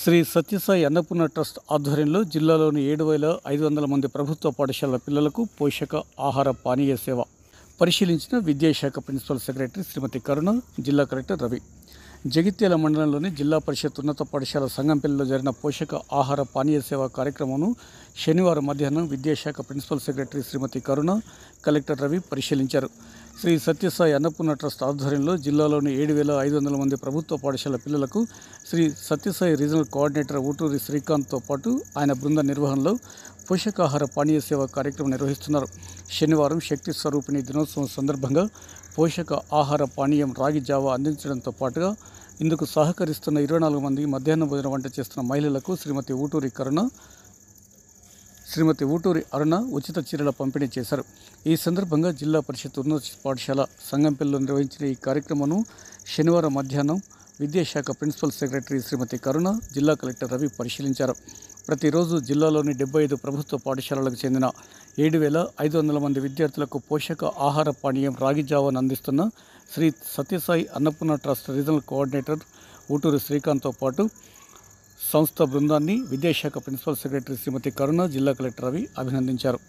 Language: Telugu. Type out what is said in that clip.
శ్రీ సత్యసాయి అన్నపూర్ణ ట్రస్ట్ ఆధ్వర్యంలో జిల్లాలోని ఏడు వేల ఐదు వందల మంది ప్రభుత్వ పాఠశాల పిల్లలకు పోషక ఆహార పానీయ సేవ పరిశీలించిన విద్యాశాఖ ప్రిన్సిపల్ సెక్రటరీ శ్రీమతి కరుణ జిల్లా కలెక్టర్ రవి జగిత్యాల మండలంలోని జిల్లా పరిషత్ ఉన్నత పాఠశాల సంఘం పిల్లలు జరిగిన పోషక ఆహార పానీయ సేవ కార్యక్రమంను శనివారం మధ్యాహ్నం విద్యాశాఖ ప్రిన్సిపల్ సెక్రటరీ శ్రీమతి కరుణ కలెక్టర్ రవి పరిశీలించారు శ్రీ సత్యసాయి అన్నపూర్ణ ట్రస్ట్ ఆధ్వర్యంలో జిల్లాలోని ఏడు వేల ఐదు వందల మంది ప్రభుత్వ పాఠశాల పిల్లలకు శ్రీ సత్యసాయి రీజనల్ కోఆర్డినేటర్ ఊటూరి శ్రీకాంత్తో పాటు ఆయన బృంద నిర్వహణలో పోషకాహార పానీయ సేవ కార్యక్రమం నిర్వహిస్తున్నారు శనివారం శక్తి స్వరూపిణి దినోత్సవం సందర్భంగా పోషక ఆహార పానీయం రాగి జావ అందించడంతో పాటుగా ఇందుకు సహకరిస్తున్న ఇరవై నాలుగు మంది మధ్యాహ్నం భోజన వంట చేస్తున్న మహిళలకు శ్రీమతి ఊటూరి కరుణ శ్రీమతి ఊటూరి అరుణ ఉచిత చీరల పంపిణీ చేశారు ఈ సందర్భంగా జిల్లా పరిషత్ ఉన్నత పాఠశాల సంగంపల్లిలో నిర్వహించిన ఈ కార్యక్రమను శనివారం మధ్యాహ్నం విద్యాశాఖ ప్రిన్సిపల్ సెక్రటరీ శ్రీమతి కరుణ జిల్లా కలెక్టర్ రవి పరిశీలించారు ప్రతిరోజు జిల్లాలోని డెబ్బై ఐదు ప్రభుత్వ పాఠశాలలకు చెందిన ఏడు వేల ఐదు వందల మంది విద్యార్థులకు పోషక ఆహార పానీయం రాగి జావాను అందిస్తున్న Shri Sathya Sai Annapurna trust regional coordinator Uturu శ్రీకాంత్తో పాటు సంస్థ బృందాన్ని విద్యాశాఖ ప్రిన్సిపల్ సెక్రటరీ శ్రీమతి కరుణ జిల్లా కలెక్టర్ రవి అభినందించారు